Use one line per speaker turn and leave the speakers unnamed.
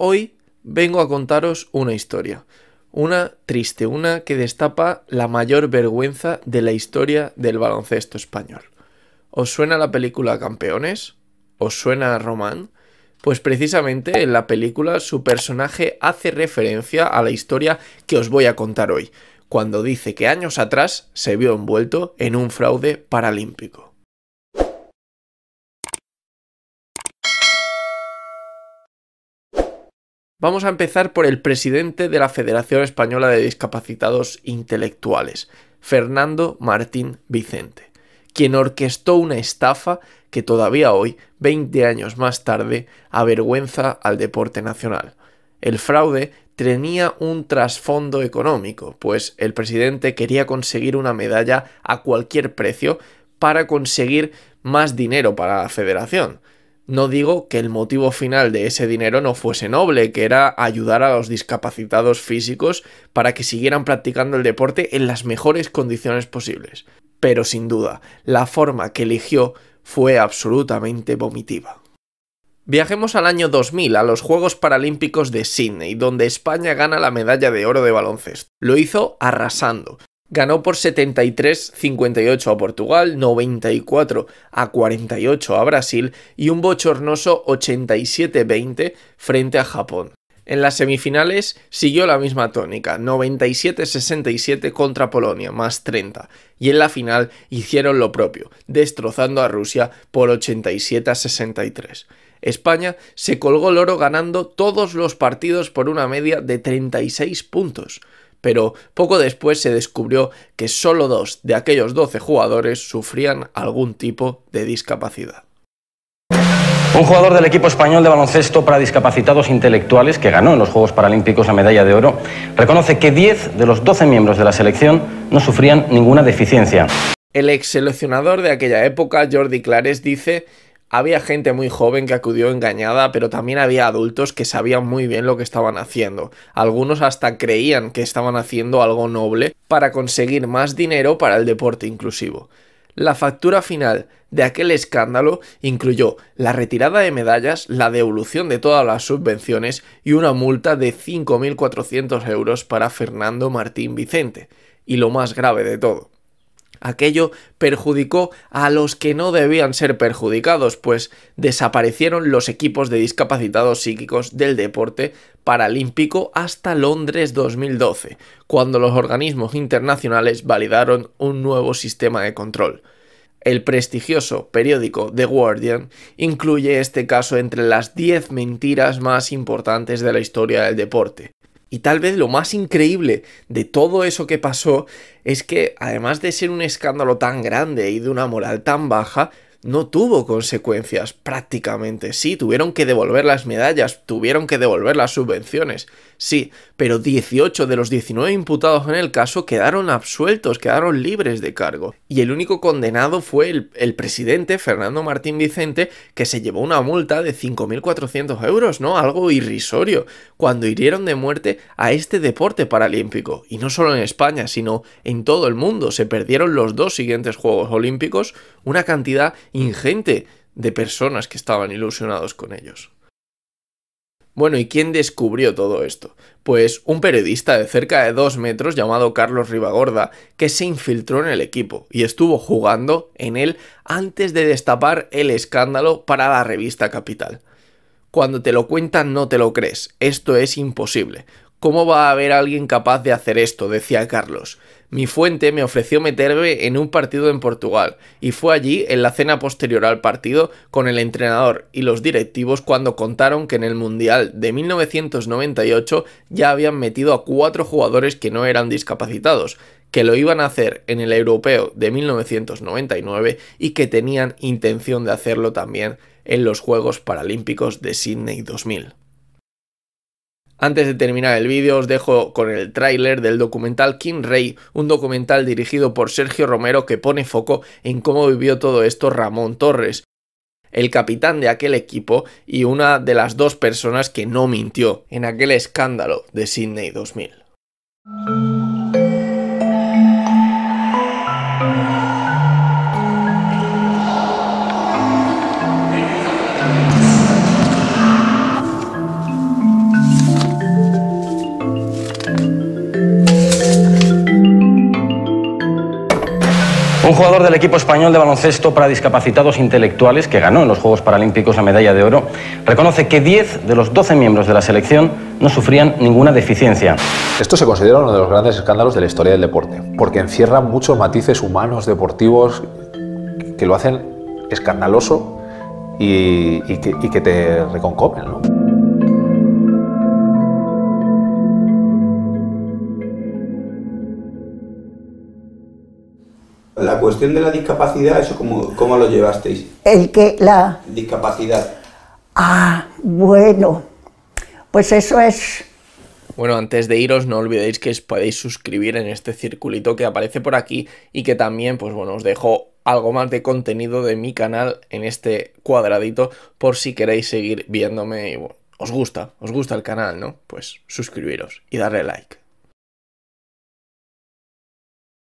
Hoy vengo a contaros una historia, una triste, una que destapa la mayor vergüenza de la historia del baloncesto español. ¿Os suena la película Campeones? ¿Os suena Román? Pues precisamente en la película su personaje hace referencia a la historia que os voy a contar hoy, cuando dice que años atrás se vio envuelto en un fraude paralímpico. Vamos a empezar por el presidente de la Federación Española de Discapacitados Intelectuales, Fernando Martín Vicente, quien orquestó una estafa que todavía hoy, 20 años más tarde, avergüenza al deporte nacional. El fraude tenía un trasfondo económico, pues el presidente quería conseguir una medalla a cualquier precio para conseguir más dinero para la federación. No digo que el motivo final de ese dinero no fuese noble, que era ayudar a los discapacitados físicos para que siguieran practicando el deporte en las mejores condiciones posibles. Pero sin duda, la forma que eligió fue absolutamente vomitiva. Viajemos al año 2000, a los Juegos Paralímpicos de Sídney, donde España gana la medalla de oro de baloncesto. Lo hizo arrasando, ganó por 73-58 a Portugal, 94 a 48 a Brasil y un bochornoso 87-20 frente a Japón. En las semifinales siguió la misma tónica, 97-67 contra Polonia, más 30, y en la final hicieron lo propio, destrozando a Rusia por 87-63. España se colgó el oro ganando todos los partidos por una media de 36 puntos pero poco después se descubrió que solo dos de aquellos 12 jugadores sufrían algún tipo de discapacidad. Un jugador del equipo español de baloncesto para discapacitados intelectuales que ganó en los Juegos Paralímpicos la medalla de oro reconoce que 10 de los 12 miembros de la selección no sufrían ninguna deficiencia. El ex seleccionador de aquella época, Jordi Clares, dice había gente muy joven que acudió engañada, pero también había adultos que sabían muy bien lo que estaban haciendo. Algunos hasta creían que estaban haciendo algo noble para conseguir más dinero para el deporte inclusivo. La factura final de aquel escándalo incluyó la retirada de medallas, la devolución de todas las subvenciones y una multa de 5.400 euros para Fernando Martín Vicente. Y lo más grave de todo, Aquello perjudicó a los que no debían ser perjudicados, pues desaparecieron los equipos de discapacitados psíquicos del deporte paralímpico hasta Londres 2012, cuando los organismos internacionales validaron un nuevo sistema de control. El prestigioso periódico The Guardian incluye este caso entre las 10 mentiras más importantes de la historia del deporte. Y tal vez lo más increíble de todo eso que pasó es que, además de ser un escándalo tan grande y de una moral tan baja, no tuvo consecuencias prácticamente. Sí, tuvieron que devolver las medallas, tuvieron que devolver las subvenciones, sí, pero 18 de los 19 imputados en el caso quedaron absueltos, quedaron libres de cargo. Y el único condenado fue el, presidente, Fernando Martín Vicente, que se llevó una multa de 5.400 euros, ¿no? Algo irrisorio, cuando hirieron de muerte a este deporte paralímpico. Y no solo en España, sino en todo el mundo. Se perdieron los dos siguientes Juegos Olímpicos, una cantidad ingente de personas que estaban ilusionados con ellos. Bueno, ¿y quién descubrió todo esto? Pues un periodista de cerca de dos metros llamado Carlos Ribagorda, que se infiltró en el equipo y estuvo jugando en él antes de destapar el escándalo para la revista Capital. Cuando te lo cuentan no te lo crees, esto es imposible. ¿Cómo va a haber alguien capaz de hacer esto? decía Carlos. Mi fuente me ofreció meterme en un partido en Portugal, y fue allí, en la cena posterior al partido, con el entrenador y los directivos cuando contaron que en el Mundial de 1998 ya habían metido a cuatro jugadores que no eran discapacitados, que lo iban a hacer en el Europeo de 1999 y que tenían intención de hacerlo también en los Juegos Paralímpicos de Sydney 2000. Antes de terminar el vídeo os dejo con el tráiler del documental King Rey, un documental dirigido por Sergio Romero que pone foco en cómo vivió todo esto Ramón Torres, el capitán de aquel equipo y una de las dos personas que no mintió en aquel escándalo de Sydney 2000. jugador del equipo español de baloncesto para discapacitados intelectuales que ganó en los Juegos Paralímpicos la medalla de oro, reconoce que 10 de los 12 miembros de la selección no sufrían ninguna deficiencia. Esto se considera uno de los grandes escándalos de la historia del deporte, porque encierra muchos matices humanos, deportivos, que lo hacen escandaloso y, que, te reconcomen. cuestión de la discapacidad, ¿eso cómo, cómo lo llevasteis? El que la... Discapacidad. Ah, bueno, pues eso es... Bueno, antes de iros, no olvidéis que os podéis suscribir en este circulito que aparece por aquí y que también, pues bueno, os dejo algo más de contenido de mi canal en este cuadradito por si queréis seguir viéndome y os gusta, os gusta el canal, ¿no? Pues suscribiros y darle like.